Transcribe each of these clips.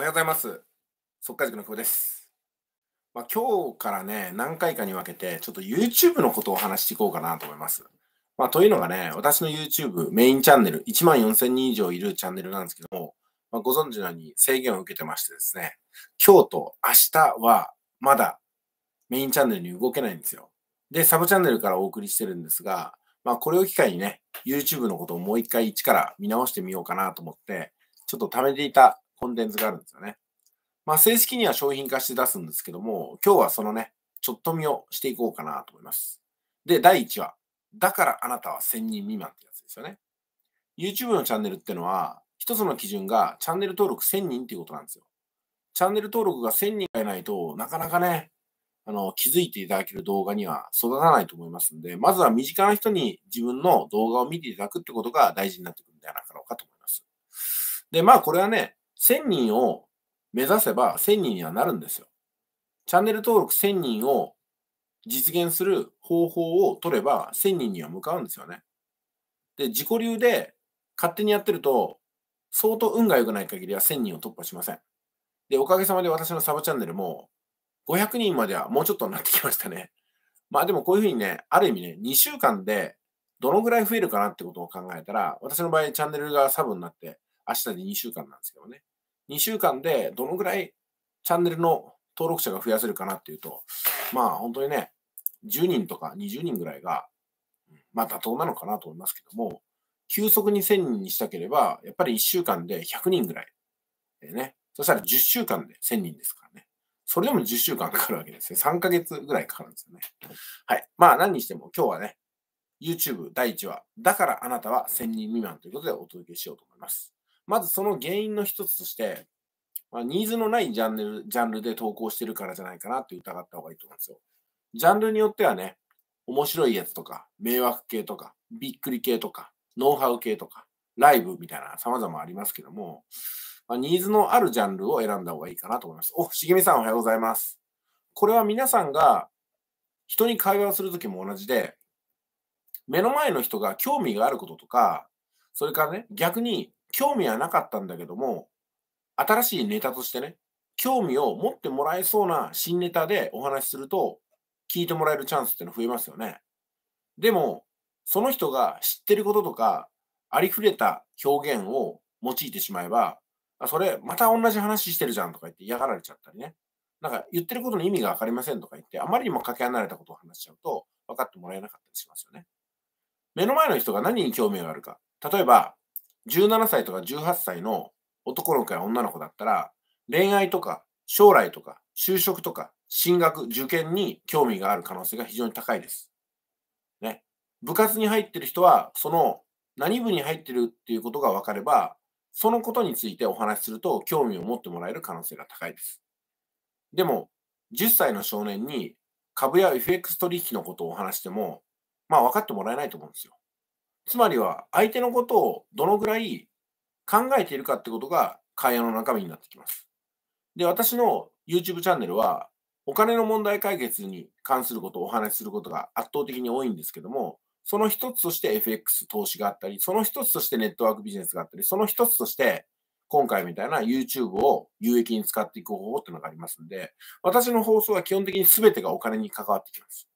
おはようございます。速化塾の久保です。まあ、今日からね、何回かに分けて、ちょっと YouTube のことをお話していこうかなと思います。まあ、というのがね、私の YouTube メインチャンネル、1万4000人以上いるチャンネルなんですけども、まあ、ご存知のように制限を受けてましてですね、今日と明日はまだメインチャンネルに動けないんですよ。で、サブチャンネルからお送りしてるんですが、まあ、これを機会にね、YouTube のことをもう一回一から見直してみようかなと思って、ちょっと貯めていたコンテンツがあるんですよね。まあ、正式には商品化して出すんですけども、今日はそのね、ちょっと見をしていこうかなと思います。で、第1話。だからあなたは1000人未満ってやつですよね。YouTube のチャンネルってのは、一つの基準がチャンネル登録1000人っていうことなんですよ。チャンネル登録が1000人がいないとなかなかね、あの、気づいていただける動画には育たないと思いますんで、まずは身近な人に自分の動画を見ていただくってことが大事になってくるんではなかろうかと思います。で、まあこれはね、1000人を目指せば1000人にはなるんですよ。チャンネル登録1000人を実現する方法を取れば1000人には向かうんですよね。で、自己流で勝手にやってると、相当運が良くない限りは1000人を突破しません。で、おかげさまで私のサブチャンネルも500人まではもうちょっとになってきましたね。まあでもこういうふうにね、ある意味ね、2週間でどのぐらい増えるかなってことを考えたら、私の場合チャンネルがサブになって明日で2週間なんですけどね。2週間でどのぐらいチャンネルの登録者が増やせるかなっていうと、まあ本当にね、10人とか20人ぐらいが、まあ妥当なのかなと思いますけども、急速に1000人にしたければ、やっぱり1週間で100人ぐらい。えね。そしたら10週間で1000人ですからね。それでも10週間かかるわけですね。3ヶ月ぐらいかかるんですよね。はい。まあ何にしても今日はね、YouTube 第1話、だからあなたは1000人未満ということでお届けしようと思います。まずその原因の一つとして、まあ、ニーズのないジャンルジャンルで投稿してるからじゃないかなって疑った方がいいと思うんですよ。ジャンルによってはね、面白いやつとか、迷惑系とか、びっくり系とか、ノウハウ系とか、ライブみたいな様々ありますけども、まあ、ニーズのあるジャンルを選んだ方がいいかなと思います。お、しげみさんおはようございます。これは皆さんが人に会話をするときも同じで、目の前の人が興味があることとか、それからね、逆に興味はなかったんだけども、新しいネタとしてね、興味を持ってもらえそうな新ネタでお話しすると、聞いてもらえるチャンスっての増えますよね。でも、その人が知ってることとか、ありふれた表現を用いてしまえば、それ、また同じ話してるじゃんとか言って嫌がられちゃったりね。なんか言ってることの意味が分かりませんとか言って、あまりにもかけ離れたことを話しちゃうと、分かってもらえなかったりしますよね。目の前の人が何に興味があるか。例えば、17歳とか18歳の男の子や女の子だったら、恋愛とか将来とか就職とか進学、受験に興味がある可能性が非常に高いです。ね。部活に入ってる人は、その何部に入ってるっていうことが分かれば、そのことについてお話しすると興味を持ってもらえる可能性が高いです。でも、10歳の少年に株や FX 取引のことをお話しても、まあ分かってもらえないと思うんですよ。つまりは相手のことをどのぐらい考えているかってことが会話の中身になってきます。で、私の YouTube チャンネルはお金の問題解決に関することをお話しすることが圧倒的に多いんですけども、その一つとして FX 投資があったり、その一つとしてネットワークビジネスがあったり、その一つとして今回みたいな YouTube を有益に使っていく方法っていうのがありますんで、私の放送は基本的に全てがお金に関わってきます。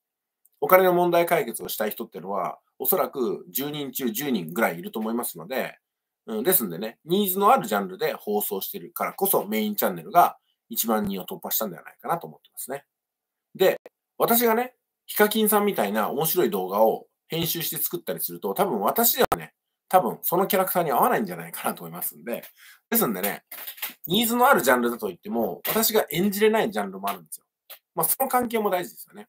お金の問題解決をしたい人っていうのは、おそらく10人中10人ぐらいいると思いますので、うん、ですんでね、ニーズのあるジャンルで放送してるからこそメインチャンネルが1万人を突破したんではないかなと思ってますね。で、私がね、ヒカキンさんみたいな面白い動画を編集して作ったりすると、多分私ではね、多分そのキャラクターに合わないんじゃないかなと思いますんで、ですんでね、ニーズのあるジャンルだと言っても、私が演じれないジャンルもあるんですよ。まあ、その関係も大事ですよね。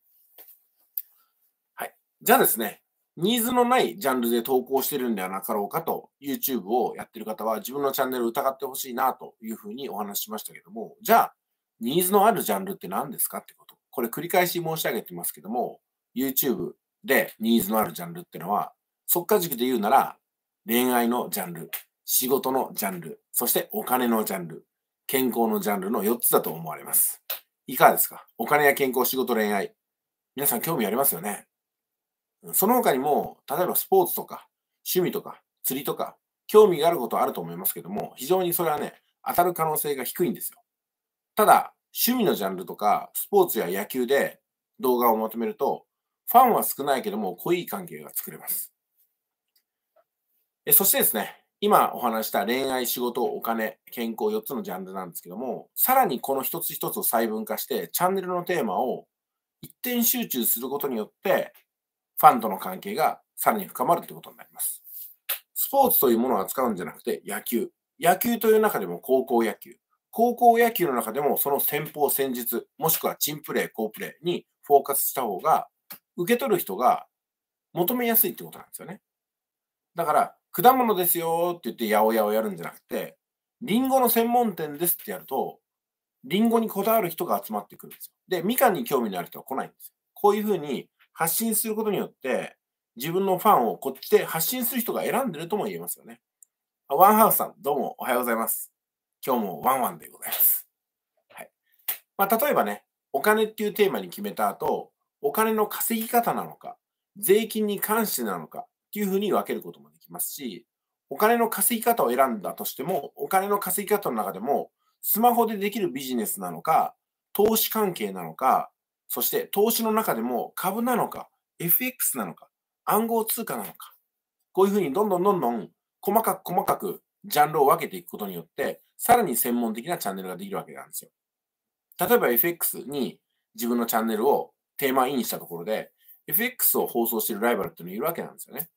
じゃあですね、ニーズのないジャンルで投稿してるんではなかろうかと、YouTube をやってる方は自分のチャンネルを疑ってほしいなというふうにお話ししましたけども、じゃあ、ニーズのあるジャンルって何ですかってこと。これ繰り返し申し上げてますけども、YouTube でニーズのあるジャンルってのは、即価軸で言うなら、恋愛のジャンル、仕事のジャンル、そしてお金のジャンル、健康のジャンルの4つだと思われます。いかがですかお金や健康、仕事、恋愛。皆さん興味ありますよねその他にも、例えばスポーツとか、趣味とか、釣りとか、興味があることはあると思いますけども、非常にそれはね、当たる可能性が低いんですよ。ただ、趣味のジャンルとか、スポーツや野球で動画をまとめると、ファンは少ないけども、濃い関係が作れます。えそしてですね、今お話した恋愛、仕事、お金、健康4つのジャンルなんですけども、さらにこの一つ一つを細分化して、チャンネルのテーマを一点集中することによって、ファンとの関係がさらに深まるということになります。スポーツというものを扱うんじゃなくて野球。野球という中でも高校野球。高校野球の中でもその先方戦術、もしくはチンプレー、好プレーにフォーカスした方が、受け取る人が求めやすいってことなんですよね。だから、果物ですよって言って八百屋をやるんじゃなくて、りんごの専門店ですってやると、りんごにこだわる人が集まってくるんですよ。で、みかんに興味のある人は来ないんですよ。こういうふうに発信することによって、自分のファンをこっちで発信する人が選んでるとも言えますよね。ワンハウスさん、どうもおはようございます。今日もワンワンでございます。はい。まあ、例えばね、お金っていうテーマに決めた後、お金の稼ぎ方なのか、税金に関してなのかっていうふうに分けることもできますし、お金の稼ぎ方を選んだとしても、お金の稼ぎ方の中でも、スマホでできるビジネスなのか、投資関係なのか、そして投資の中でも株なのか、FX なのか、暗号通貨なのか、こういうふうにどんどんどんどん細かく細かくジャンルを分けていくことによって、さらに専門的なチャンネルができるわけなんですよ。例えば FX に自分のチャンネルをテーマインしたところで、FX を放送しているライバルっていうのがいるわけなんですよね。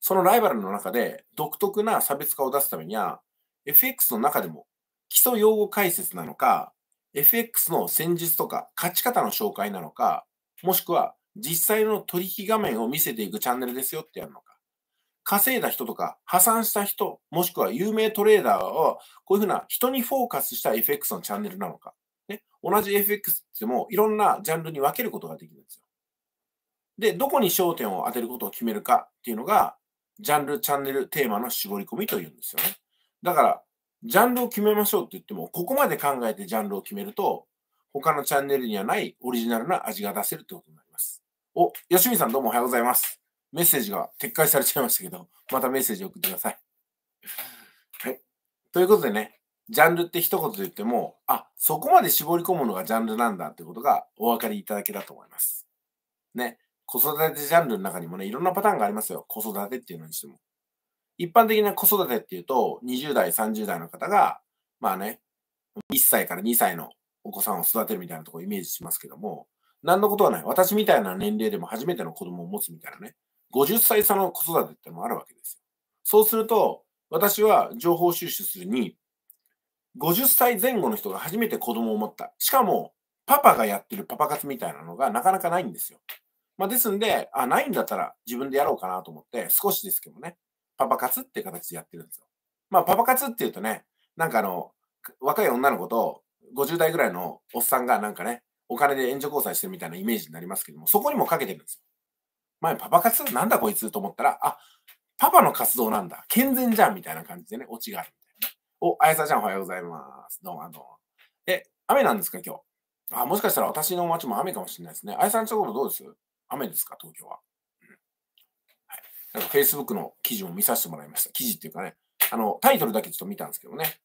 そのライバルの中で独特な差別化を出すためには、FX の中でも基礎用語解説なのか、FX の戦術とか勝ち方の紹介なのか、もしくは実際の取引画面を見せていくチャンネルですよってやるのか。稼いだ人とか破産した人、もしくは有名トレーダーはこういうふうな人にフォーカスした FX のチャンネルなのか。ね、同じ FX ってもいろんなジャンルに分けることができるんですよ。で、どこに焦点を当てることを決めるかっていうのが、ジャンル、チャンネル、テーマの絞り込みというんですよね。だから、ジャンルを決めましょうって言っても、ここまで考えてジャンルを決めると、他のチャンネルにはないオリジナルな味が出せるってことになります。お、吉見さんどうもおはようございます。メッセージが撤回されちゃいましたけど、またメッセージ送ってください。はい。ということでね、ジャンルって一言で言っても、あ、そこまで絞り込むのがジャンルなんだってことがお分かりいただけたと思います。ね。子育てジャンルの中にもね、いろんなパターンがありますよ。子育てっていうのにしても。一般的な子育てっていうと、20代、30代の方が、まあね、1歳から2歳のお子さんを育てるみたいなところをイメージしますけども、何のことはない。私みたいな年齢でも初めての子供を持つみたいなね、50歳差の子育てってのもあるわけですよ。そうすると、私は情報収集するに、50歳前後の人が初めて子供を持った。しかも、パパがやってるパパ活みたいなのがなかなかないんですよ。まあ、ですんで、あ、ないんだったら自分でやろうかなと思って、少しですけどね、パパ活って形でやってるんですよ。まあ、パパ活っていうとね、なんかあの、若い女の子と50代ぐらいのおっさんがなんかね、お金で援助交際してるみたいなイメージになりますけども、そこにもかけてるんですよ。前、パパ活なんだこいつと思ったら、あ、パパの活動なんだ。健全じゃんみたいな感じでね、オチがあるみたいな。お、あやさちゃんおはようございます。どうも、どうも。え、雨なんですか今日。あ、もしかしたら私の街も雨かもしれないですね。あやさんちのこどうです雨ですか東京は。なんか Facebook の記事も見させてもらいました。記事っていうかね、あの、タイトルだけちょっと見たんですけどね。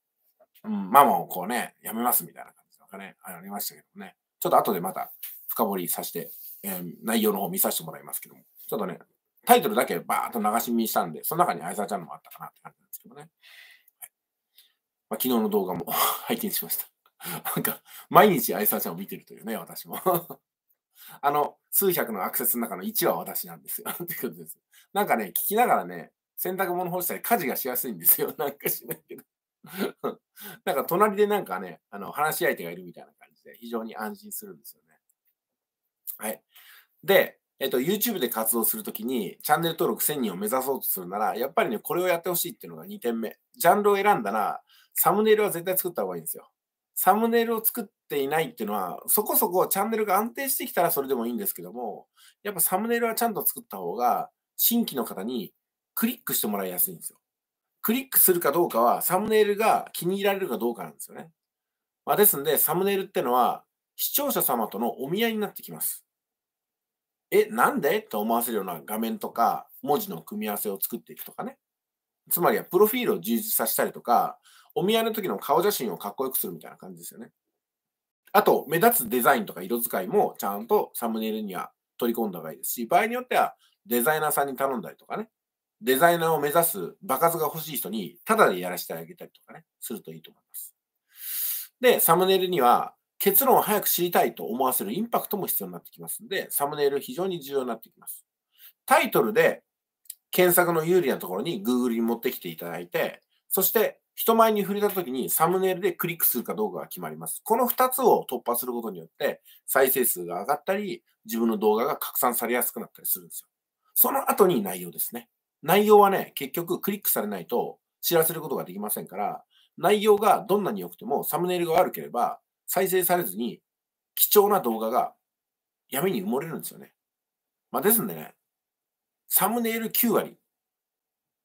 うん、ママをこうね、やめますみたいな感じとかね、ありましたけどね。ちょっと後でまた深掘りさせて、えー、内容の方見させてもらいますけども、ちょっとね、タイトルだけバーっと流し見したんで、その中にあいさちゃんのもあったかなって感じなんですけどね。はい、まあ、昨日の動画も 拝見しました。なんか、毎日あいさちゃんを見てるというね、私もあの、数百のアクセスの中の1は私なんですよ。ってことです。なんかね、聞きながらね、洗濯物干したり家事がしやすいんですよ。なんかしないけど。なんか隣でなんかね、あの、話し相手がいるみたいな感じで、非常に安心するんですよね。はい。で、えっと、YouTube で活動するときに、チャンネル登録1000人を目指そうとするなら、やっぱりね、これをやってほしいっていうのが2点目。ジャンルを選んだら、サムネイルは絶対作った方がいいんですよ。サムネイルを作っていないっていうのは、そこそこチャンネルが安定してきたらそれでもいいんですけども、やっぱサムネイルはちゃんと作った方が、新規の方にクリックしてもらいやすいんですよ。クリックするかどうかは、サムネイルが気に入られるかどうかなんですよね。まあ、ですんで、サムネイルってのは、視聴者様とのお見合いになってきます。え、なんでと思わせるような画面とか、文字の組み合わせを作っていくとかね。つまりは、プロフィールを充実させたりとか、お見合いの時の顔写真をかっこよくするみたいな感じですよね。あと、目立つデザインとか色使いもちゃんとサムネイルには取り込んだ方がいいですし、場合によってはデザイナーさんに頼んだりとかね、デザイナーを目指す場数が欲しい人にタダでやらせてあげたりとかね、するといいと思います。で、サムネイルには結論を早く知りたいと思わせるインパクトも必要になってきますので、サムネイル非常に重要になってきます。タイトルで検索の有利なところに Google に持ってきていただいて、そして人前に触れた時にサムネイルでクリックするかどうかが決まります。この2つを突破することによって再生数が上がったり、自分の動画が拡散されやすくなったりするんですよ。その後に内容ですね。内容はね、結局クリックされないと知らせることができませんから、内容がどんなに良くてもサムネイルが悪ければ再生されずに貴重な動画が闇に埋もれるんですよね。まあ、ですんでね、サムネイル9割、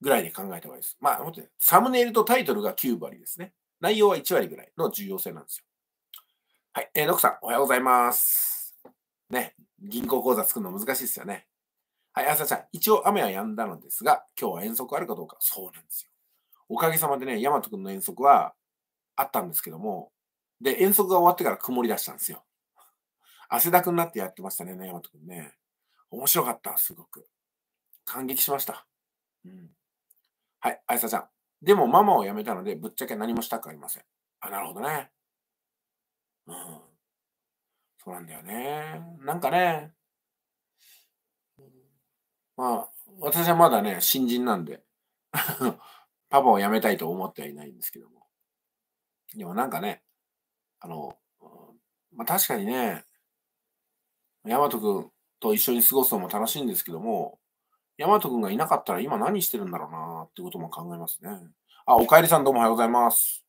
ぐらいで考えた方がいいです。まあ、本当にサムネイルとタイトルが9割ですね。内容は1割ぐらいの重要性なんですよ。はい。えー、ノクさん、おはようございます。ね、銀行口座作るの難しいですよね。はい、朝ちゃん、一応雨は止んだのですが、今日は遠足あるかどうか。そうなんですよ。おかげさまでね、ヤマト君の遠足はあったんですけども、で、遠足が終わってから曇り出したんですよ。汗だくになってやってましたね、ヤマト君ね。面白かった、すごく。感激しました。うん。はい、あやさちゃん。でもママを辞めたので、ぶっちゃけ何もしたくありません。あ、なるほどね。うん。そうなんだよね。なんかね、まあ、私はまだね、新人なんで、パパを辞めたいと思ってはいないんですけども。でもなんかね、あの、まあ確かにね、ヤマト君と一緒に過ごすのも楽しいんですけども、大和くんがいなかったら今何してるんだろうなってことも考えますね。あ、おかえりさんどうもおはようございます。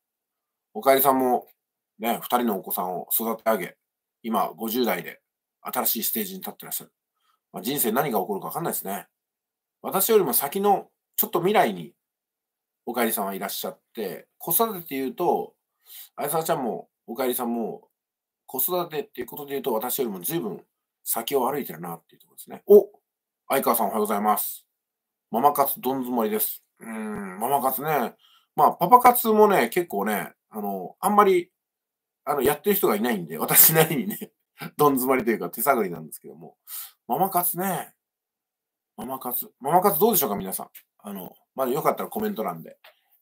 おかえりさんもね、二人のお子さんを育て上げ、今50代で新しいステージに立ってらっしゃる。まあ、人生何が起こるかわかんないですね。私よりも先のちょっと未来におかえりさんはいらっしゃって、子育てって言うと、あやさちゃんもおかえりさんも子育てっていうことで言うと私よりも随分先を歩いてるなっていうところですね。お相川さんおはようございます。ママ活どん詰まりです。うん、ママ活ね。まあ、パパ活もね、結構ね、あの、あんまり、あの、やってる人がいないんで、私なりにね、どん詰まりというか手探りなんですけども。ママ活ね。ママ活。ママ活どうでしょうか、皆さん。あの、まだよかったらコメント欄で、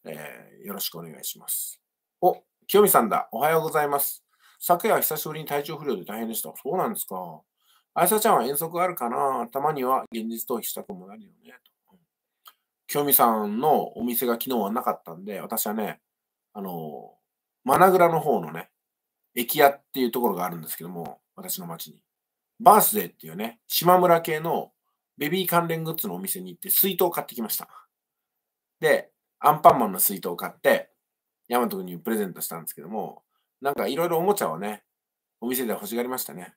えー、よろしくお願いします。お、清美さんだ。おはようございます。昨夜は久しぶりに体調不良で大変でした。そうなんですか。あやさちゃんは遠足あるかなたまには現実逃避したくもなるよね。清みさんのお店が昨日はなかったんで、私はね、あの、マナグラの方のね、駅屋っていうところがあるんですけども、私の町に。バースデーっていうね、島村系のベビー関連グッズのお店に行って水筒を買ってきました。で、アンパンマンの水筒を買って、ヤマト君にプレゼントしたんですけども、なんかいろいろおもちゃをね、お店で欲しがりましたね。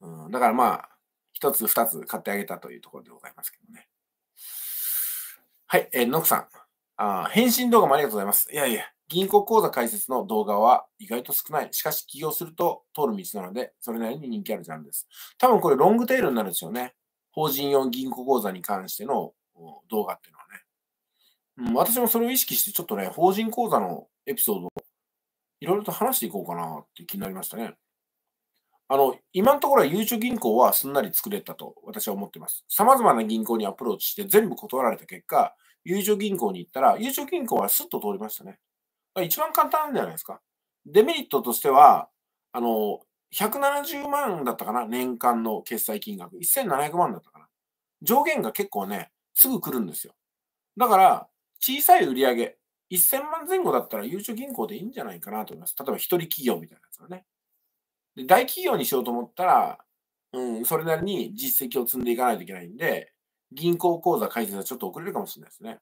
うん、だからまあ、一つ二つ買ってあげたというところでございますけどね。はい、えー、ノクさん。あ返信動画もありがとうございます。いやいや、銀行口座開設の動画は意外と少ない。しかし起業すると通る道なので、それなりに人気あるジャンルです。多分これロングテールになるでしょうね。法人用銀行口座に関しての動画っていうのはね。うん、私もそれを意識して、ちょっとね、法人口座のエピソードをいろいろと話していこうかなって気になりましたね。あの、今のところはゆうちょ銀行はすんなり作れたと私は思っています。様々な銀行にアプローチして全部断られた結果、ゆうちょ銀行に行ったら、ゆうちょ銀行はすっと通りましたね。一番簡単なんじゃないですか。デメリットとしては、あの、170万だったかな年間の決済金額。1700万だったかな上限が結構ね、すぐ来るんですよ。だから、小さい売り上げ、1000万前後だったら、ゆうちょ銀行でいいんじゃないかなと思います。例えば、一人企業みたいなやつがね。で大企業にしようと思ったら、うん、それなりに実績を積んでいかないといけないんで、銀行口座開設はちょっと遅れるかもしれないですね。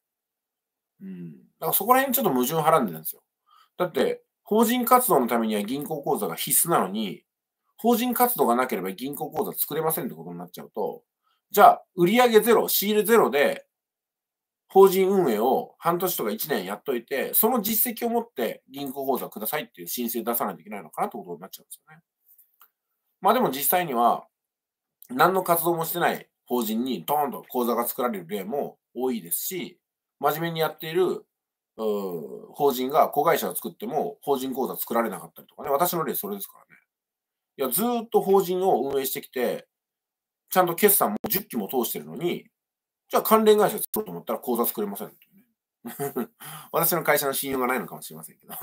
うん。だからそこら辺ちょっと矛盾はらんでるんですよ。だって、法人活動のためには銀行口座が必須なのに、法人活動がなければ銀行口座作れませんってことになっちゃうと、じゃあ、売上ゼロ、仕入れゼロで、法人運営を半年とか1年やっといて、その実績を持って銀行口座くださいっていう申請出さないといけないのかなってことになっちゃうんですよね。まあでも実際には、何の活動もしてない法人にドーンと口座が作られる例も多いですし、真面目にやっている法人が子会社を作っても法人口座作られなかったりとかね、私の例それですからね。いや、ずっと法人を運営してきて、ちゃんと決算も10期も通してるのに、じゃあ関連会社作ろうと思ったら口座作れません、ね。私の会社の信用がないのかもしれませんけど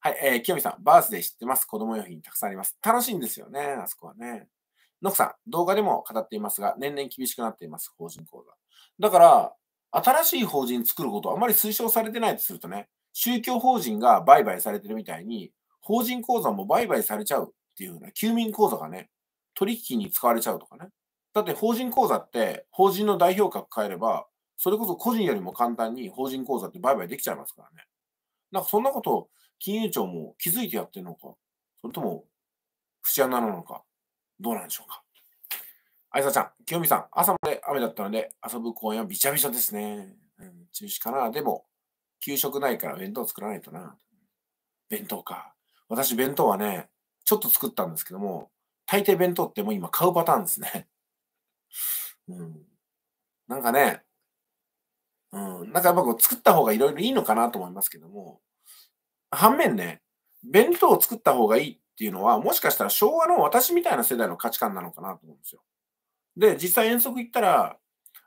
はい、えー、清美さん、バースで知ってます。子供用品たくさんあります。楽しいんですよね、あそこはね。ノクさん、動画でも語っていますが、年々厳しくなっています、法人講座。だから、新しい法人作ることあまり推奨されてないとするとね、宗教法人が売買されてるみたいに、法人口座も売買されちゃうっていうような、休眠口座がね、取引に使われちゃうとかね。だって法人口座って、法人の代表格変えれば、それこそ個人よりも簡単に法人口座って売買できちゃいますからね。なんかそんなことを金融庁も気づいてやってるのか、それとも、節穴なのか、どうなんでしょうか。あいさちゃん、清美さん、朝まで雨だったので、遊ぶ公園はびちゃびちゃですね。うん、中止かな。でも、給食ないから弁当作らないとな。弁当か。私、弁当はね、ちょっと作ったんですけども、大抵弁当ってもう今買うパターンですね。うん。なんかね、うん、なんかやっぱこう作った方がいろいろいいのかなと思いますけども、反面ね、弁当を作った方がいいっていうのは、もしかしたら昭和の私みたいな世代の価値観なのかなと思うんですよ。で、実際遠足行ったら、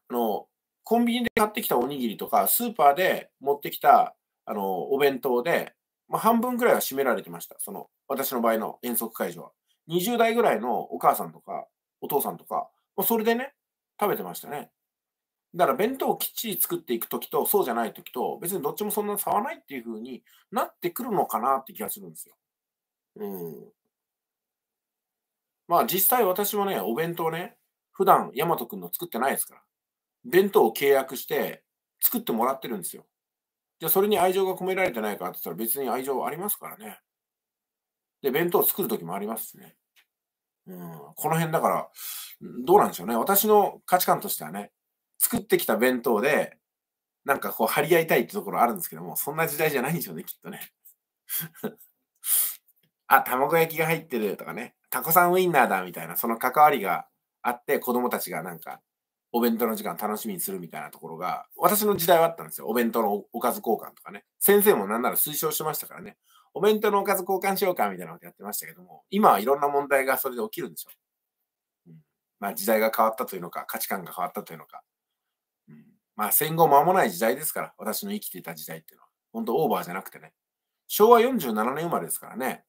あの、コンビニで買ってきたおにぎりとか、スーパーで持ってきた、あの、お弁当で、まあ、半分くらいは占められてました。その、私の場合の遠足会場は。20代ぐらいのお母さんとか、お父さんとか、まあ、それでね、食べてましたね。だから弁当をきっちり作っていくときと、そうじゃないときと、別にどっちもそんな差はないっていうふうになってくるのかなって気がするんですよ。うん。まあ実際私もね、お弁当ね、普段大和く君の作ってないですから、弁当を契約して作ってもらってるんですよ。じゃあそれに愛情が込められてないかって言ったら別に愛情ありますからね。で、弁当を作るときもありますしね。うん、この辺だから、どうなんでしょうね。私の価値観としてはね、作ってきた弁当で、なんかこう張り合いたいってところあるんですけども、そんな時代じゃないんでしょうね、きっとね。あ、卵焼きが入ってるとかね、タコさんウインナーだみたいな、その関わりがあって、子供たちがなんか、お弁当の時間楽しみにするみたいなところが、私の時代はあったんですよ。お弁当のおかず交換とかね。先生もなんなら推奨しましたからね。お弁当のおかず交換しようかみたいなことやってましたけども、今はいろんな問題がそれで起きるんでしょう。うん、まあ時代が変わったというのか、価値観が変わったというのか、まあ戦後間もない時代ですから、私の生きていた時代っていうのは。本当オーバーじゃなくてね。昭和47年生まれですからね。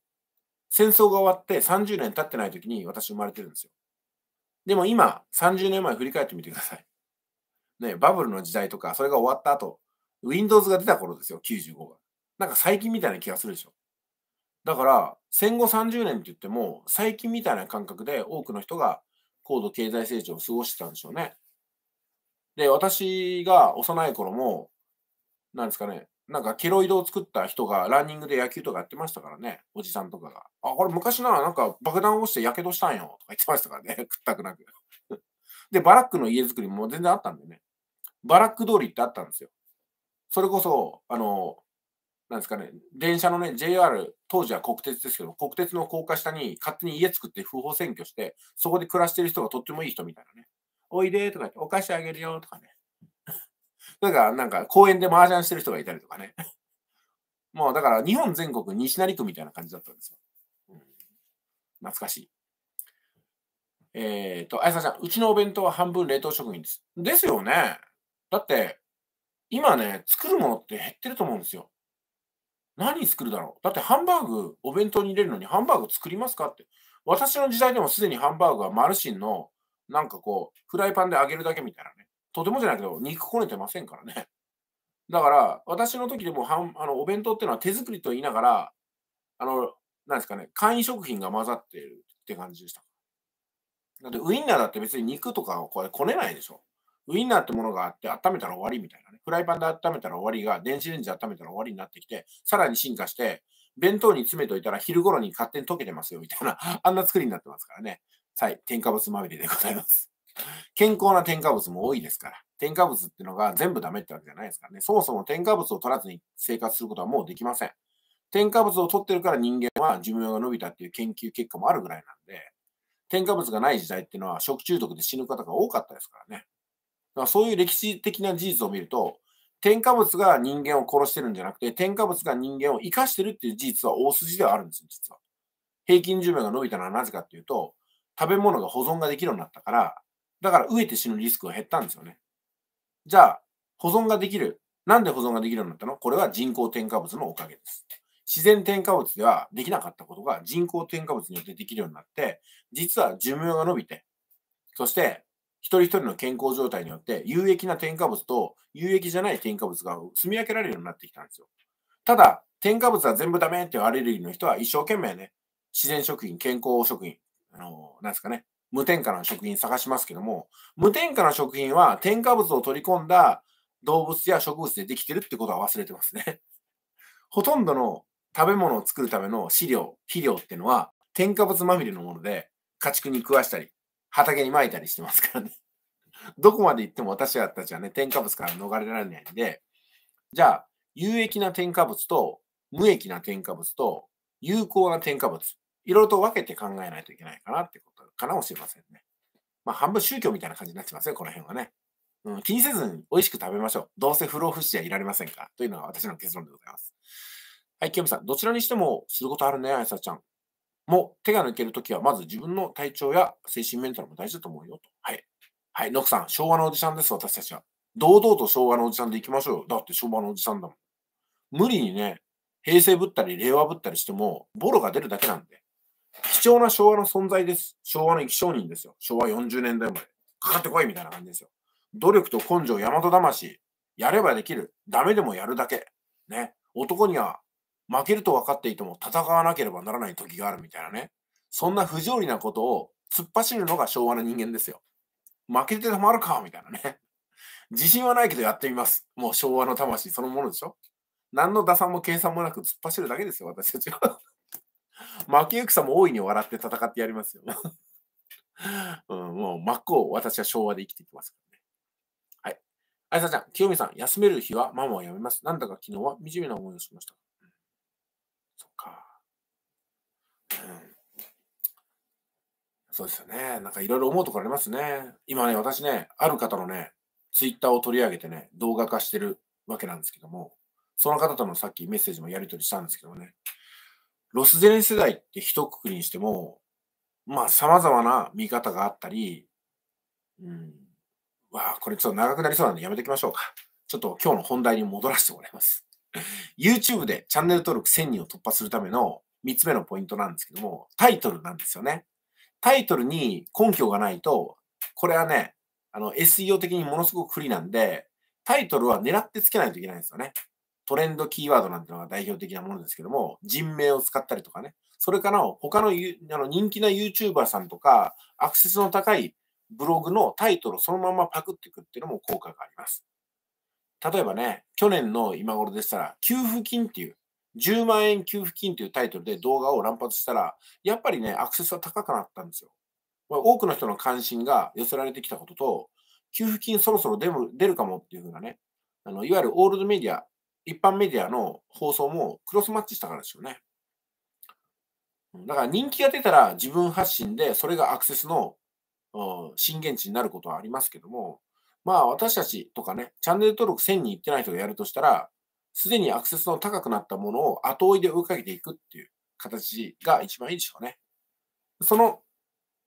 戦争が終わって30年経ってない時に私生まれてるんですよ。でも今、30年前振り返ってみてください。ね、バブルの時代とか、それが終わった後、Windows が出た頃ですよ、95が。なんか最近みたいな気がするでしょ。だから、戦後30年って言っても、最近みたいな感覚で多くの人が高度経済成長を過ごしてたんでしょうね。で、私が幼い頃も、なんですかね、なんかケロイドを作った人がランニングで野球とかやってましたからね、おじさんとかが。あ、これ昔ならなんか爆弾を落ちてやけどしたんよとか言ってましたからね、くったくなく。で、バラックの家づくりも全然あったんでね、バラック通りってあったんですよ。それこそ、あの、なんですかね、電車のね、JR、当時は国鉄ですけど、国鉄の高架下に勝手に家作って不法占拠して、そこで暮らしてる人がとってもいい人みたいなね。おいでとか言って、お菓子あげるよとかね。だ から、なんか公園で麻雀してる人がいたりとかね。もうだから日本全国西成区みたいな感じだったんですよ。うん、懐かしい。えっ、ー、と、あやさちゃん、うちのお弁当は半分冷凍食品です。ですよね。だって、今ね、作るものって減ってると思うんですよ。何作るだろうだってハンバーグ、お弁当に入れるのにハンバーグ作りますかって。私の時代でもすでにハンバーグはマルシンのなんかこう、フライパンで揚げるだけみたいなね。とてもじゃないけど、肉こねてませんからね。だから、私の時でもはんあのお弁当っていうのは手作りと言いながら、あの、なんですかね、簡易食品が混ざっているって感じでした。だってウインナーだって別に肉とかをこれこねないでしょ。ウインナーってものがあって温めたら終わりみたいなね。フライパンで温めたら終わりが、電子レンジで温めたら終わりになってきて、さらに進化して、弁当に詰めといたら昼頃に勝手に溶けてますよみたいな、あんな作りになってますからね。はい、添加物まみれでございます。健康な添加物も多いですから、添加物っていうのが全部ダメってわけじゃないですからね。そもそも添加物を取らずに生活することはもうできません。添加物を取ってるから人間は寿命が伸びたっていう研究結果もあるぐらいなんで、添加物がない時代っていうのは食中毒で死ぬ方が多かったですからね。だからそういう歴史的な事実を見ると、添加物が人間を殺してるんじゃなくて、添加物が人間を生かしてるっていう事実は大筋ではあるんですよ、実は。平均寿命が伸びたのはなぜかっていうと、食べ物が保存ができるようになったから、だから飢えて死ぬリスクが減ったんですよね。じゃあ、保存ができる。なんで保存ができるようになったのこれは人工添加物のおかげです。自然添加物ではできなかったことが人工添加物によってできるようになって、実は寿命が伸びて、そして一人一人の健康状態によって有益な添加物と有益じゃない添加物が積み分けられるようになってきたんですよ。ただ、添加物は全部ダメって言わアレルギーの人は一生懸命ね、自然食品、健康食品、あの、なんですかね、無添加の食品探しますけども、無添加の食品は添加物を取り込んだ動物や植物でできてるってことは忘れてますね。ほとんどの食べ物を作るための飼料、肥料っていうのは添加物まみれのもので家畜に食わしたり、畑に撒いたりしてますからね。どこまで行っても私たちはね、添加物から逃れられないんで、じゃあ、有益な添加物と無益な添加物と有効な添加物。いろいろと分けて考えないといけないかなってことかもしれませんね。まあ、半分宗教みたいな感じになってますね、この辺はね。うん、気にせずに美味しく食べましょう。どうせ不老不死ゃいられませんかというのが私の結論でございます。はい、清美さん。どちらにしてもすることあるね、あやさちゃん。もう手が抜けるときは、まず自分の体調や精神メンタルも大事だと思うよと。はい。はい、ノクさん。昭和のおじさんです、私たちは。堂々と昭和のおじさんで行きましょうよ。だって昭和のおじさんだもん。無理にね、平成ぶったり令和ぶったりしても、ボロが出るだけなんで。貴重な昭和の存在です。昭和の生き証人ですよ。昭和40年代生まれ。かかってこいみたいな感じですよ。努力と根性、大和魂。やればできる。ダメでもやるだけ。ね。男には負けると分かっていても戦わなければならない時があるみたいなね。そんな不条理なことを突っ走るのが昭和の人間ですよ。負けてたまるかみたいなね。自信はないけどやってみます。もう昭和の魂そのものでしょ。何の打算も計算もなく突っ走るだけですよ、私たちは。負け戦も大いに笑って戦ってやりますよ。うん、もう真っ向、私は昭和で生きていきますからね。はい。あいさちゃん、清美さん、休める日はママはやめます。なんだか昨日は惨めな思いをしました。うん、そっか。うんそうですよね。なんかいろいろ思うところありますね。今ね、私ね、ある方のね、ツイッターを取り上げてね、動画化してるわけなんですけども、その方とのさっきメッセージもやり取りしたんですけどもね、ロスゼネ世代って一括りにしても、まあ、様々な見方があったり、うん。わあ、これちょっと長くなりそうなんでやめときましょうか。ちょっと今日の本題に戻らせてもらいます。YouTube でチャンネル登録1000人を突破するための3つ目のポイントなんですけども、タイトルなんですよね。タイトルに根拠がないと、これはね、あの、SEO 的にものすごく不利なんで、タイトルは狙ってつけないといけないんですよね。トレンドキーワードなんてのが代表的なものですけども、人名を使ったりとかね、それから他のあの人気な YouTuber さんとか、アクセスの高いブログのタイトルをそのままパクっていくっていうのも効果があります。例えばね、去年の今頃でしたら、給付金っていう、10万円給付金っていうタイトルで動画を乱発したら、やっぱりね、アクセスは高くなったんですよ。多くの人の関心が寄せられてきたことと、給付金そろそろ出るかもっていうふうなね、あのいわゆるオールドメディア一般メディアの放送もクロスマッチしたからですよね。だから人気が出たら自分発信でそれがアクセスの震源地になることはありますけども、まあ私たちとかね、チャンネル登録1000人いってない人がやるとしたら、すでにアクセスの高くなったものを後追いで追いかけていくっていう形が一番いいでしょうね。その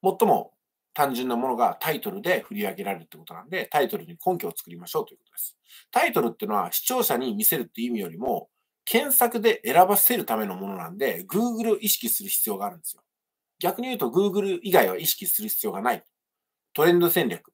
最も単純なものがタイトルで振り上げられるってことなんで、タイトルに根拠を作りましょうということです。タイトルっていうのは視聴者に見せるっていう意味よりも、検索で選ばせるためのものなんで、Google を意識する必要があるんですよ。逆に言うと Google 以外は意識する必要がない。トレンド戦略。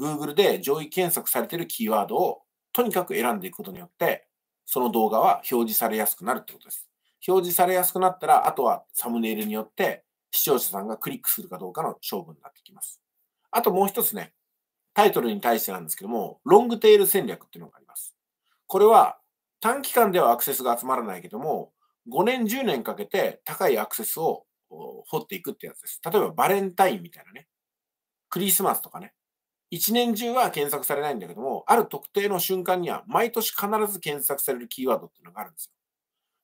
Google で上位検索されているキーワードをとにかく選んでいくことによって、その動画は表示されやすくなるってことです。表示されやすくなったら、あとはサムネイルによって視聴者さんがクリックするかどうかの勝負になってきます。あともう一つね、タイトルに対してなんですけども、ロングテール戦略っていうのがあります。これは短期間ではアクセスが集まらないけども、5年、10年かけて高いアクセスを掘っていくってやつです。例えばバレンタインみたいなね、クリスマスとかね、1年中は検索されないんだけども、ある特定の瞬間には毎年必ず検索されるキーワードっていうのがあるんですよ。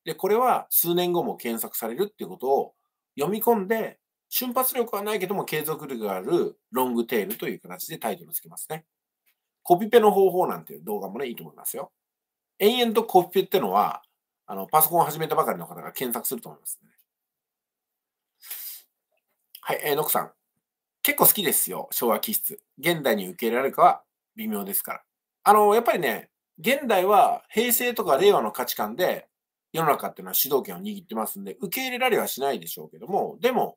で、これは数年後も検索されるっていうことを読み込んで、瞬発力はないけども継続力があるロングテールという形でタイトルつけますね。コピペの方法なんていう動画もね、いいと思いますよ。延々とコピペってのは、あの、パソコンを始めたばかりの方が検索すると思いますね。はい、えー、ノクさん。結構好きですよ、昭和気質。現代に受け入れられるかは微妙ですから。あの、やっぱりね、現代は平成とか令和の価値観で世の中っていうのは主導権を握ってますんで、受け入れられはしないでしょうけども、でも、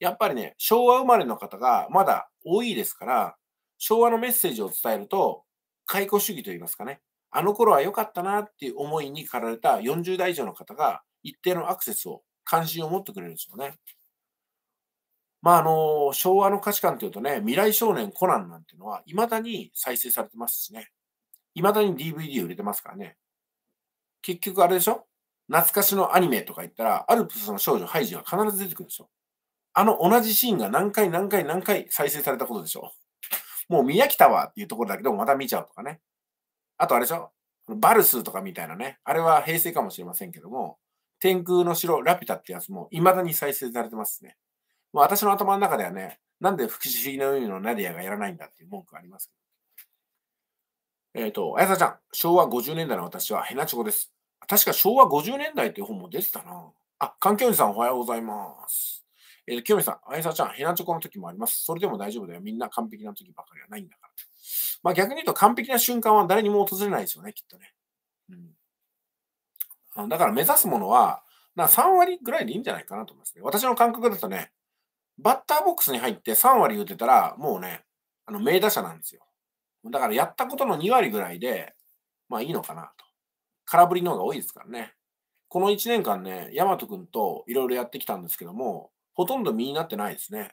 やっぱりね、昭和生まれの方がまだ多いですから、昭和のメッセージを伝えると、解雇主義といいますかね、あの頃は良かったなっていう思いに駆られた40代以上の方が一定のアクセスを、関心を持ってくれるんですよね。まああの、昭和の価値観というとね、未来少年コナンなんていうのは未だに再生されてますしね。未だに DVD 売れてますからね。結局あれでしょ懐かしのアニメとか言ったら、アルプスの少女ハイジが必ず出てくるでしょ。あの同じシーンが何回何回何回再生されたことでしょ。もう見飽きたわっていうところだけど、また見ちゃうとかね。あとあれでしょバルスとかみたいなね。あれは平成かもしれませんけども、天空の城ラピュタってやつも未だに再生されてますね。もう私の頭の中ではね、なんで福祉主義の海のナディアがやらないんだっていう文句がありますけど。えっ、ー、と、あやさちゃん、昭和50年代の私はヘナチョコです。確か昭和50年代っていう本も出てたな。あ、環境人さんおはようございます。えー、清美さん、あいさちゃん、ヘナチョコの時もあります。それでも大丈夫だよ。みんな完璧な時ばかりはないんだから。まあ逆に言うと完璧な瞬間は誰にも訪れないですよね、きっとね。うん。だから目指すものは、な3割ぐらいでいいんじゃないかなと思いますね。私の感覚だとね、バッターボックスに入って3割打てたら、もうね、あの、名打者なんですよ。だからやったことの2割ぐらいで、まあいいのかなと。空振りの方が多いですからね。この1年間ね、大和くんといろいろやってきたんですけども、ほとんど身になってないですね。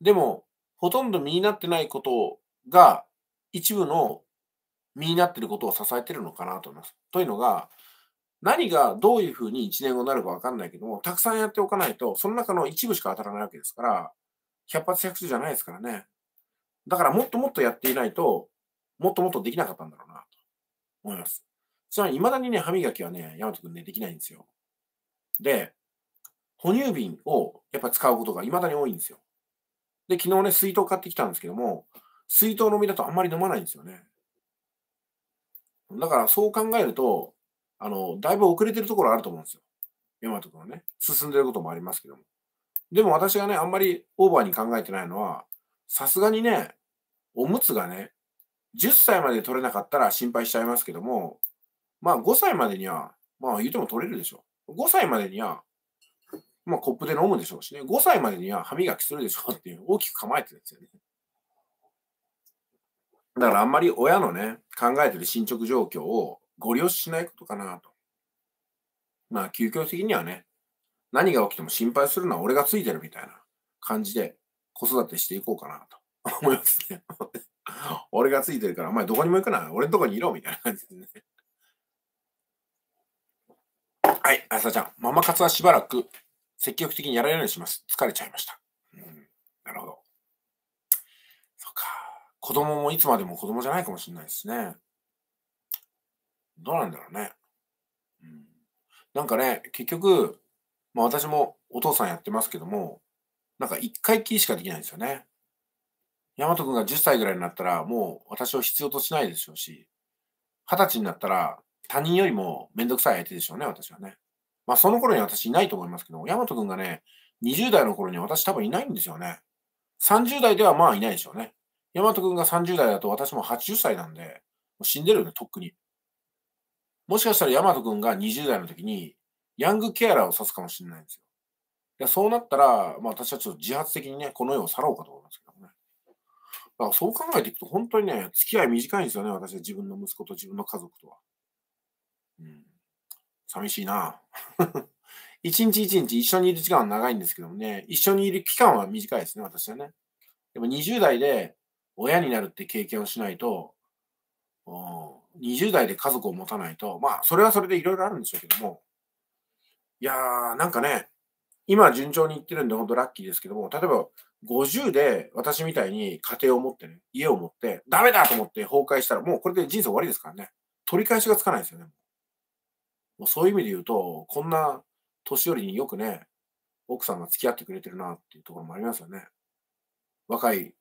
でも、ほとんど身になってないことが、一部の身になってることを支えてるのかなと思います。というのが、何がどういうふうに1年後になるか分かんないけども、たくさんやっておかないと、その中の一部しか当たらないわけですから、100発100中じゃないですからね。だからもっともっとやっていないと、もっともっとできなかったんだろうな、と思います。つまり、未だにね、歯磨きはね、ヤマト君ね、できないんですよ。で、哺乳瓶をやっぱ使うことが未だに多いんですよ。で、昨日ね、水筒買ってきたんですけども、水筒飲みだとあんまり飲まないんですよね。だからそう考えると、あの、だいぶ遅れてるところあると思うんですよ。ヤマト君はね、進んでることもありますけども。でも私がね、あんまりオーバーに考えてないのは、さすがにね、おむつがね、10歳まで取れなかったら心配しちゃいますけども、まあ5歳までには、まあ言うても取れるでしょう。5歳までには、まあコップで飲むでしょうしね、5歳までには歯磨きするでしょうっていう大きく構えてるんですよね。だからあんまり親のね、考えてる進捗状況をご利用しないことかなと。まあ、究極的にはね、何が起きても心配するのは俺がついてるみたいな感じで子育てしていこうかなと 思いますね。俺がついてるから、お前どこにも行くな、俺のとこにいろみたいな感じですね。はい、あさちゃん。ママ活はしばらく積極的にやられるようにします。疲れちゃいました。うん、なるほど。そっか。子供もいつまでも子供じゃないかもしれないですね。どうなんだろうね。うん、なんかね、結局、まあ私もお父さんやってますけども、なんか一回きりしかできないんですよね。大和くんが10歳ぐらいになったら、もう私を必要としないでしょうし、20歳になったら、他人よりもめんどくさい相手でしょうね、私はね。まあ、その頃に私いないと思いますけど、大和くんがね、20代の頃に私多分いないんですよね。30代ではまあいないでしょうね。大和くんが30代だと私も80歳なんで、もう死んでるよね、とっくに。もしかしたら大和くんが20代の時に、ヤングケアラーを指すかもしれないんですよ。いやそうなったら、まあ私はちょっと自発的にね、この世を去ろうかと思いますけどね。だからそう考えていくと、本当にね、付き合い短いんですよね、私は自分の息子と自分の家族とは。うん、寂しいな。一日一日一緒にいる時間は長いんですけどもね、一緒にいる期間は短いですね、私はね。でも20代で親になるって経験をしないと、20代で家族を持たないと、まあ、それはそれでいろいろあるんでしょうけども、いやー、なんかね、今順調にいってるんで、ほんとラッキーですけども、例えば50で私みたいに家庭を持ってね、家を持って、ダメだと思って崩壊したら、もうこれで人生終わりですからね。取り返しがつかないですよね。そういう意味で言うと、こんな年寄りによくね、奥さんが付き合ってくれてるなっていうところもありますよね。若い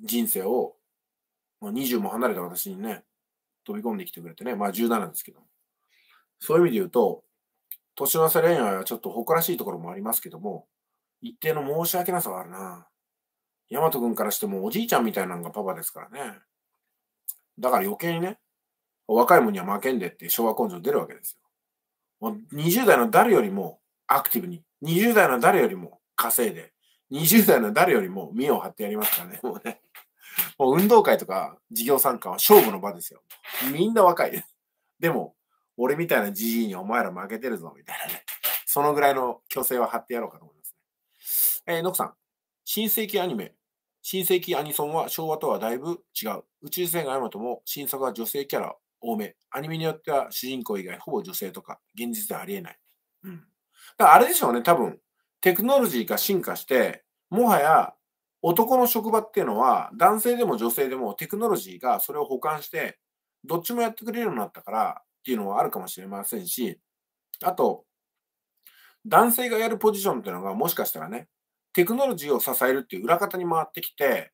人生を、まあ、20も離れた私にね、飛び込んできてくれてね、まあ17ですけど。そういう意味で言うと、年の差恋愛はちょっと誇らしいところもありますけども、一定の申し訳なさはあるな。ヤマト君からしてもおじいちゃんみたいなのがパパですからね。だから余計にね、若いもんには負けんでって昭和根性出るわけですよ。もう20代の誰よりもアクティブに、20代の誰よりも稼いで、20代の誰よりも身を張ってやりますからね、もうね。もう運動会とか事業参加は勝負の場ですよ。みんな若いです。でも、俺みたいなじじいにお前ら負けてるぞ、みたいなね。そのぐらいの虚勢は張ってやろうかと思いますね。えー、ノクさん、新世紀アニメ、新世紀アニソンは昭和とはだいぶ違う。宇宙戦艦ヤマトも新作は女性キャラ多め。アニメによっては主人公以外ほぼ女性とか、現実ではありえない。うん。だからあれでしょうね、多分。テクノロジーが進化して、もはや男の職場っていうのは男性でも女性でもテクノロジーがそれを補完してどっちもやってくれるようになったからっていうのはあるかもしれませんしあと男性がやるポジションっていうのがもしかしたらねテクノロジーを支えるっていう裏方に回ってきて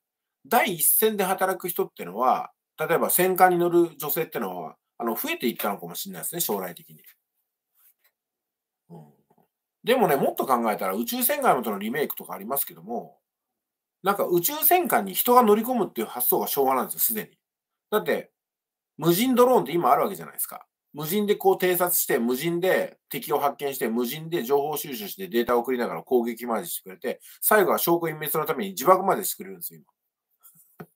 第一線で働く人っていうのは例えば戦艦に乗る女性っていうのは、あの増えていったのかもしれないですね、将来的に。うん、でもね、もっと考えたら、宇宙戦艦のとのリメイクとかありますけども、なんか宇宙戦艦に人が乗り込むっていう発想が昭和なんですよ、すでに。だって、無人ドローンって今あるわけじゃないですか。無人でこう偵察して、無人で敵を発見して、無人で情報収集してデータを送りながら攻撃までしてくれて、最後は証拠隠滅のために自爆までしてくれるんですよ、今。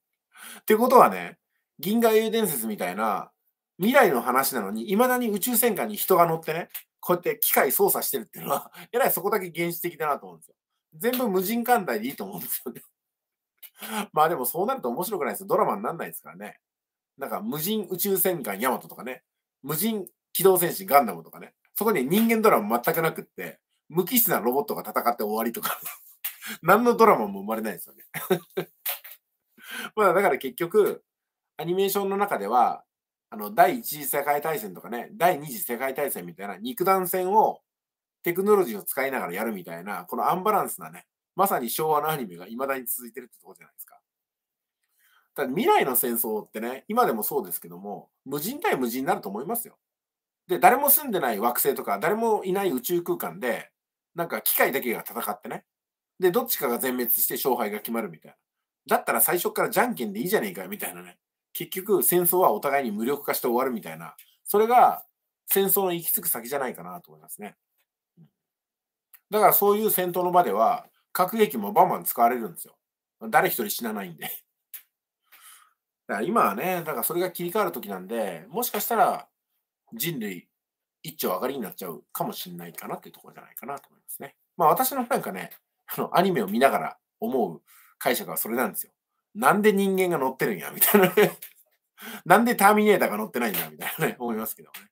ってことはね、銀河英雄伝説みたいな未来の話なのに、未だに宇宙戦艦に人が乗ってね、こうやって機械操作してるっていうのは、えらいそこだけ原始的だなと思うんですよ。全部無人艦隊でいいと思うんですよね。まあでもそうなると面白くないですよ。ドラマになんないですからね。なんか無人宇宙戦艦ヤマトとかね、無人機動戦士ガンダムとかね、そこに人間ドラマ全くなくって、無機質なロボットが戦って終わりとか、何のドラマも生まれないですよねまあだから結局、アニメーションの中では、あの、第一次世界大戦とかね、第二次世界大戦みたいな肉弾戦をテクノロジーを使いながらやるみたいな、このアンバランスなね、まさに昭和のアニメが未だに続いてるってとこじゃないですか。ただ未来の戦争ってね、今でもそうですけども、無人対無人になると思いますよ。で、誰も住んでない惑星とか、誰もいない宇宙空間で、なんか機械だけが戦ってね。で、どっちかが全滅して勝敗が決まるみたいな。だったら最初からじゃんけんでいいじゃねえかみたいなね。結局戦争はお互いに無力化して終わるみたいな、それが戦争の行き着く先じゃないかなと思いますね。だからそういう戦闘の場では、核兵器もバンバン使われるんですよ。誰一人死なないんで。だから今はね、だからそれが切り替わる時なんで、もしかしたら人類一丁上がりになっちゃうかもしれないかなっていうところじゃないかなと思いますね。まあ私のなんかね、あのアニメを見ながら思う解釈はそれなんですよ。なんで人間が乗ってるんや、みたいなね。なんでターミネーターが乗ってないんだ、みたいなね、思いますけどね。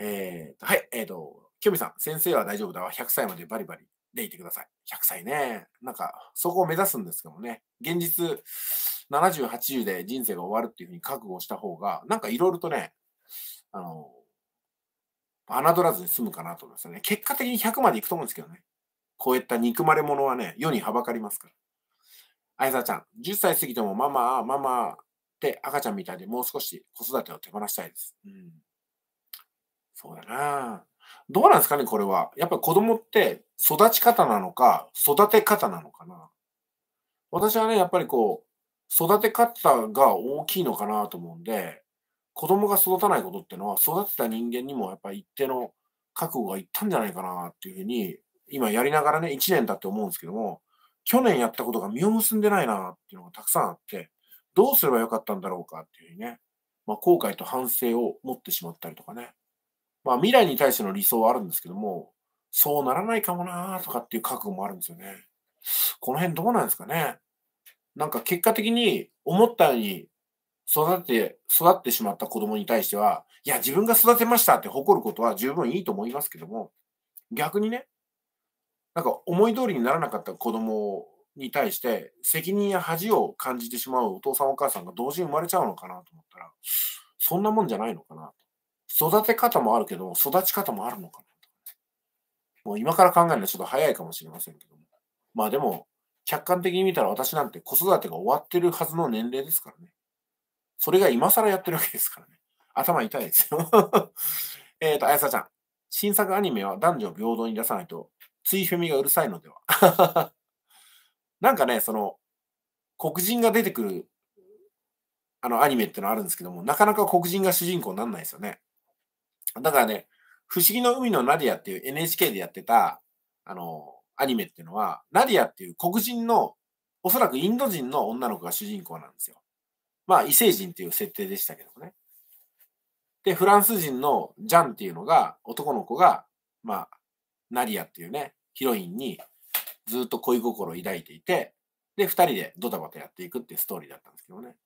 えっ、ー、と、はい、えっ、ー、と、きよみさん、先生は大丈夫だわ。100歳までバリバリでいてください。100歳ね。なんか、そこを目指すんですけどね。現実、70、80で人生が終わるっていうふうに覚悟した方が、なんかいろいろとね、あの、侮らずに済むかなと思いますね。結果的に100まで行くと思うんですけどね。こういった憎まれ者はね、世にはばかりますから。あやさちゃん、10歳過ぎてもママ、ママって赤ちゃんみたいでもう少し子育てを手放したいです。うん。そうだなどうなんですかね、これは。やっぱ子供って育ち方なのか、育て方なのかな。私はね、やっぱりこう、育て方が大きいのかなと思うんで、子供が育たないことってのは、育てた人間にもやっぱり一定の覚悟がいったんじゃないかなっていうふうに、今やりながらね、1年だって思うんですけども、去年やったことが実を結んでないなっていうのがたくさんあって、どうすればよかったんだろうかっていうふうにね、まあ、後悔と反省を持ってしまったりとかね。まあ、未来に対しての理想はあるんですけども、そうならないかもなとかっていう覚悟もあるんですよね。この辺どうなんですかね。なんか結果的に思ったように育て、育ってしまった子供に対しては、いや、自分が育てましたって誇ることは十分いいと思いますけども、逆にね、なんか思い通りにならなかった子供に対して責任や恥を感じてしまうお父さんお母さんが同時に生まれちゃうのかなと思ったら、そんなもんじゃないのかなと。育て方もあるけど、育ち方もあるのかなと。もう今から考えるのはちょっと早いかもしれませんけども。まあでも、客観的に見たら私なんて子育てが終わってるはずの年齢ですからね。それが今更やってるわけですからね。頭痛いですよ えっと、あやさちゃん。新作アニメは男女平等に出さないとついフェミがうるさいのでは。なんかね、その、黒人が出てくる、あの、アニメってのあるんですけども、なかなか黒人が主人公になんないですよね。だからね、不思議の海のナディアっていう NHK でやってた、あの、アニメっていうのは、ナディアっていう黒人の、おそらくインド人の女の子が主人公なんですよ。まあ、異星人っていう設定でしたけどもね。で、フランス人のジャンっていうのが、男の子が、まあ、ナディアっていうね、ヒロインにずっと恋心を抱いていて、で、二人でドタバタやっていくっていうストーリーだったんですけどね。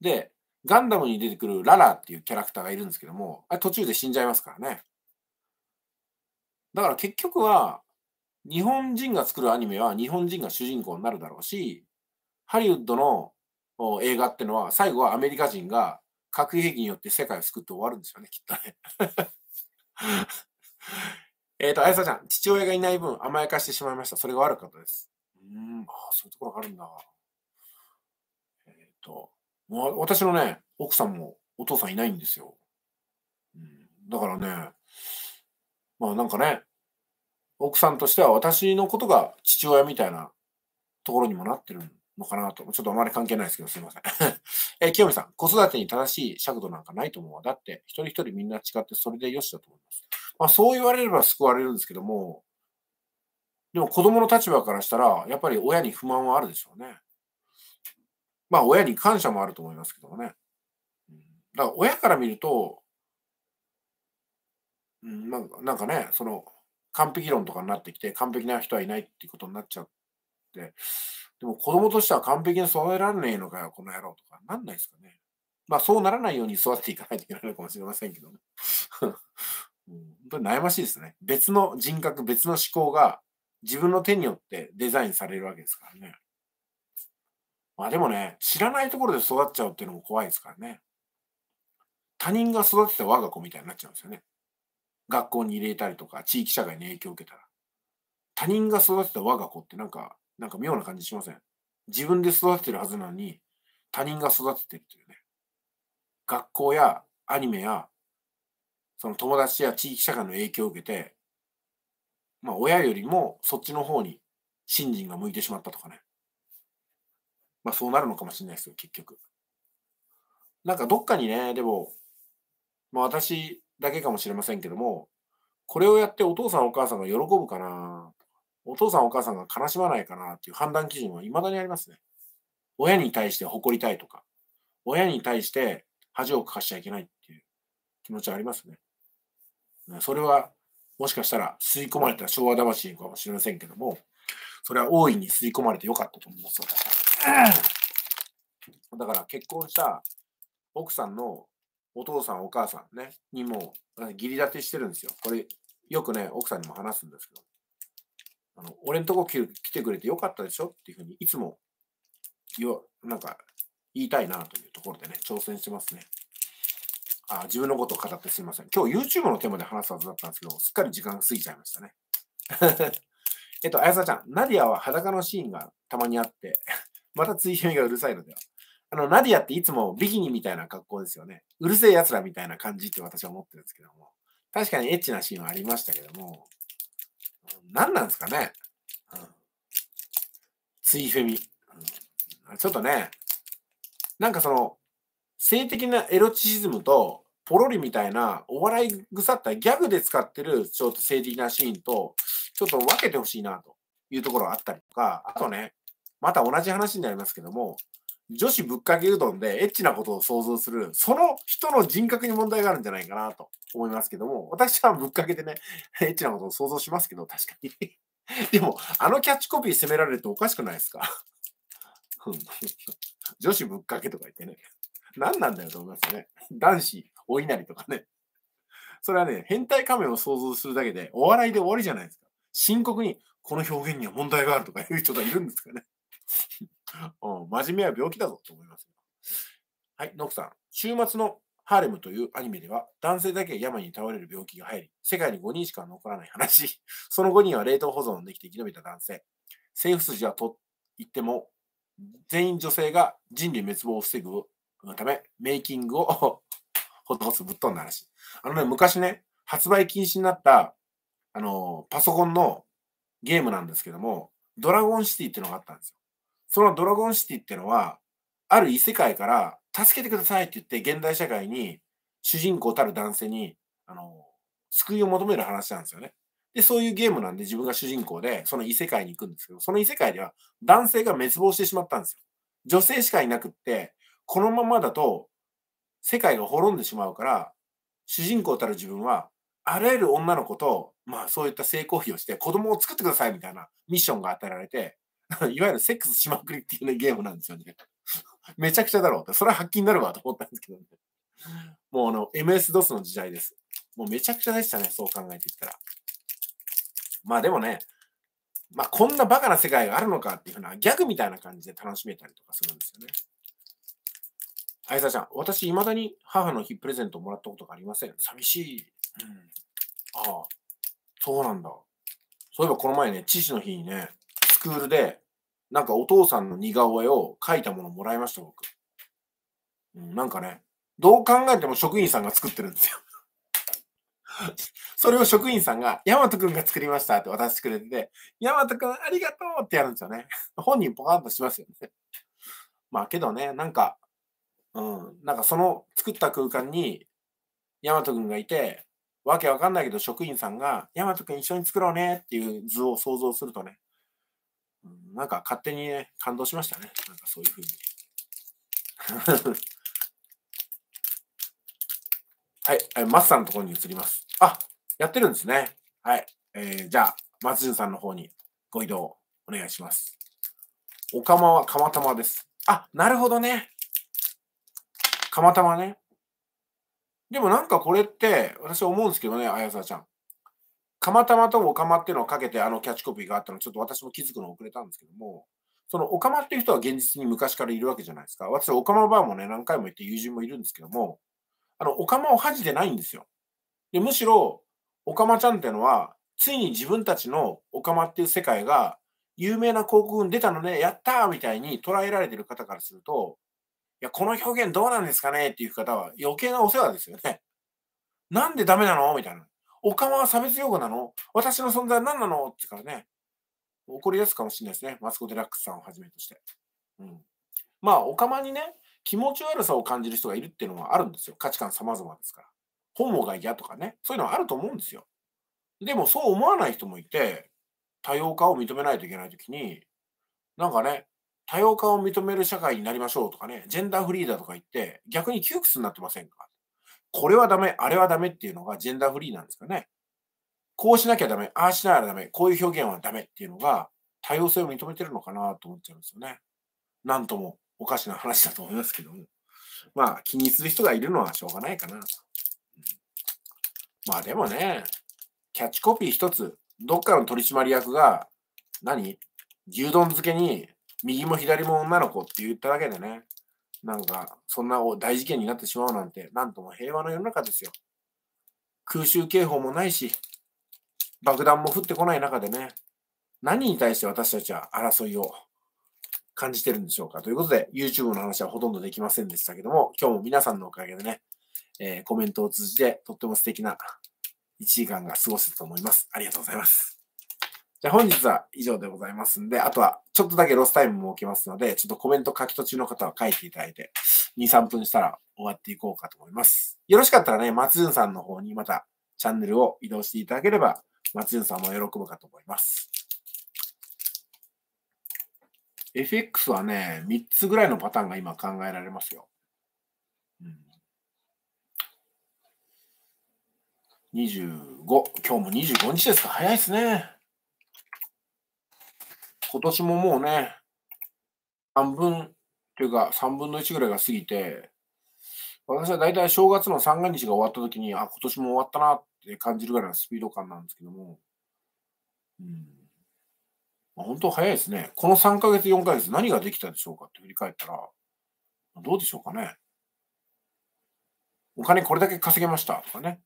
で、ガンダムに出てくるララっていうキャラクターがいるんですけども、あれ途中で死んじゃいますからね。だから結局は、日本人が作るアニメは日本人が主人公になるだろうし、ハリウッドの映画ってのは最後はアメリカ人が核兵器によって世界を救って終わるんですよね、きっとね。えっ、ー、と、あやさちゃん、父親がいない分甘やかしてしまいました。それが悪かったです。うん、ああ、そういうところがあるんだ。えっ、ー、と、私のね、奥さんもお父さんいないんですよ。うん、だからね、まあなんかね、奥さんとしては私のことが父親みたいなところにもなってるのかなと。ちょっとあまり関係ないですけど、すいません。えー、清美さん、子育てに正しい尺度なんかないと思うわ。だって、一人一人みんな違って、それでよしだと思います。まあ、そう言われれば救われるんですけども、でも子供の立場からしたら、やっぱり親に不満はあるでしょうね。まあ、親に感謝もあると思いますけどもね。だから、親から見ると、うん、なんかね、その、完璧論とかになってきて、完璧な人はいないっていうことになっちゃって、でも子供としては完璧に育てられねえのかよ、この野郎とか、なんないですかね。まあ、そうならないように育てていかないといけないのかもしれませんけどね。本当に悩ましいですね。別の人格、別の思考が自分の手によってデザインされるわけですからね。まあでもね、知らないところで育っちゃうっていうのも怖いですからね。他人が育てた我が子みたいになっちゃうんですよね。学校に入れたりとか、地域社会に影響を受けたら。他人が育てた我が子ってなんか、なんか妙な感じしません。自分で育ててるはずなのに、他人が育ててるというね。学校やアニメやその友達や地域社会の影響を受けて、まあ、親よりもそっちの方に信心が向いてしまったとかね。まあ、そうなるのかもしれないですよ、結局。なんかどっかにね、でも、まあ、私だけかもしれませんけども、これをやってお父さんお母さんが喜ぶかな、お父さんお母さんが悲しまないかなっていう判断基準はいまだにありますね。親に対して誇りたいとか、親に対して恥をかかしちゃいけないっていう気持ちはありますね。それはもしかしたら吸い込まれた昭和魂かもしれませんけども、それは大いに吸い込まれてよかったと思います、うだから結婚した奥さんのお父さんお母さんね、にも義理立てしてるんですよ。これよくね、奥さんにも話すんですけど、あの俺んとこ来てくれてよかったでしょっていうふうにいつもよ、なんか言いたいなというところでね、挑戦してますね。あ自分のことを語ってすいません。今日 YouTube のテーマで話すはずだったんですけど、すっかり時間が過ぎちゃいましたね。えっと、あやさちゃん、ナディアは裸のシーンがたまにあって また追みがうるさいのでは。あの、ナディアっていつもビキニみたいな格好ですよね。うるせえ奴らみたいな感じって私は思ってるんですけども。確かにエッチなシーンはありましたけども。何なんですかね。うん。追フェミ、うん。ちょっとね、なんかその、性的なエロチシズムとポロリみたいなお笑い腐ったギャグで使ってるちょっと性的なシーンとちょっと分けてほしいなというところがあったりとか、あとね、また同じ話になりますけども、女子ぶっかけうどんでエッチなことを想像する、その人の人格に問題があるんじゃないかなと思いますけども、私はぶっかけでね、エッチなことを想像しますけど、確かに でも、あのキャッチコピー責められるとおかしくないですか 女子ぶっかけとか言ってね。何なんだよと思いますね。男子お稲荷とかね。それはね、変態仮面を想像するだけで、お笑いで終わりじゃないですか。深刻に、この表現には問題があるとかいう人がいるんですかね。うん、真面目は病気だぞと思います。はい、ノクさん。週末のハーレムというアニメでは、男性だけ病に倒れる病気が入り、世界に5人しか残らない話。その5人は冷凍保存できて生き延びた男性。政府筋はと言っても、全員女性が人類滅亡を防ぐため、メイキングをほツほとぶっ飛んだ話。あのね、昔ね、発売禁止になった、あの、パソコンのゲームなんですけども、ドラゴンシティっていうのがあったんですよ。そのドラゴンシティっていうのは、ある異世界から、助けてくださいって言って、現代社会に、主人公たる男性に、あの、救いを求める話なんですよね。で、そういうゲームなんで自分が主人公で、その異世界に行くんですけど、その異世界では男性が滅亡してしまったんですよ。女性しかいなくって、このままだと世界が滅んでしまうから、主人公たる自分は、あらゆる女の子と、まあそういった性交費をして子供を作ってくださいみたいなミッションが与えられて、いわゆるセックスしまくりっていうね、ゲームなんですよね。めちゃくちゃだろうって、それは発揮になるわと思ったんですけどね。もうあの、MS-DOS の時代です。もうめちゃくちゃでしたね、そう考えていったら。まあでもね、まあこんなバカな世界があるのかっていうふうなギャグみたいな感じで楽しめたりとかするんですよね。あいさちゃん、私、未だに母の日プレゼントもらったことがありません。寂しい。うん。ああ、そうなんだ。そういえばこの前ね、父の日にね、スクールで、なんかお父さんの似顔絵を描いたものもらいました、僕。うん、なんかね、どう考えても職員さんが作ってるんですよ。それを職員さんが、ヤマトくんが作りましたって渡してくれてて、ヤマトくんありがとうってやるんですよね。本人ポカンとしますよね。まあけどね、なんか、うん、なんかその作った空間に、大和くんがいて、わけわかんないけど職員さんが、大和くん一緒に作ろうねっていう図を想像するとね、うん、なんか勝手にね、感動しましたね。なんかそういうふうに。はい、マスさんのところに移ります。あ、やってるんですね。はい。えー、じゃあ、松潤さんの方にご移動お願いします。お釜は釜玉です。あ、なるほどね。たまたまね。でもなんかこれって、私思うんですけどね、綾沢ちゃん。またまとおまっていうのをかけてあのキャッチコピーがあったのちょっと私も気づくの遅れたんですけども、そのおまっていう人は現実に昔からいるわけじゃないですか。私、おかまバーもね、何回も行って友人もいるんですけども、あの、お釜を恥じてないんですよ。でむしろ、おまちゃんっていうのは、ついに自分たちのおまっていう世界が有名な広告に出たので、やったーみたいに捉えられてる方からすると、や、この表現どうなんですかねっていう方は余計なお世話ですよね。なんでダメなのみたいな。おかまは差別用語なの私の存在は何なのってからね、怒り出すかもしれないですね。マツコ・デラックスさんをはじめとして。うん。まあ、おかまにね、気持ち悪さを感じる人がいるっていうのはあるんですよ。価値観様々ですから。本望が嫌とかね、そういうのはあると思うんですよ。でもそう思わない人もいて、多様化を認めないといけないときに、なんかね、多様化を認める社会になりましょうとかね、ジェンダーフリーだとか言って、逆に窮屈になってませんかこれはダメ、あれはダメっていうのがジェンダーフリーなんですかね。こうしなきゃダメ、ああしなきゃダメ、こういう表現はダメっていうのが多様性を認めてるのかなと思っちゃうんですよね。なんともおかしな話だと思いますけども。まあ気にする人がいるのはしょうがないかな。まあでもね、キャッチコピー一つ、どっかの取締役が何、牛丼漬けに右も左も女の子って言っただけでね、なんか、そんな大事件になってしまうなんて、なんとも平和な世の中ですよ。空襲警報もないし、爆弾も降ってこない中でね、何に対して私たちは争いを感じてるんでしょうか。ということで、YouTube の話はほとんどできませんでしたけども、今日も皆さんのおかげでね、えー、コメントを通じてとっても素敵な1時間が過ごせたと思います。ありがとうございます。じゃ本日は以上でございますんで、あとはちょっとだけロスタイムも置けますので、ちょっとコメント書き途中の方は書いていただいて、2、3分したら終わっていこうかと思います。よろしかったらね、松潤さんの方にまたチャンネルを移動していただければ、松潤さんも喜ぶかと思います。FX はね、3つぐらいのパターンが今考えられますよ。25、今日も25日ですか早いですね。今年ももうね、半分というか3分の1ぐらいが過ぎて、私は大体正月の三が日が終わった時に、あ、今年も終わったなって感じるぐらいのスピード感なんですけども、うん。まあ、本当早いですね。この3ヶ月、4ヶ月何ができたでしょうかって振り返ったら、どうでしょうかね。お金これだけ稼げましたとかね。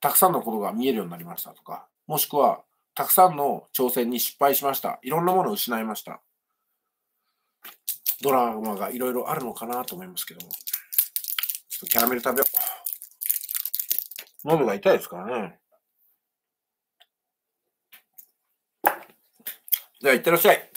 たくさんのことが見えるようになりましたとか、もしくはたくさんの挑戦に失敗しました。いろんなものを失いました。ドラマがいろいろあるのかなと思いますけども。ちょっとキャラメル食べよう。喉が痛いですからね。では、いってらっしゃい。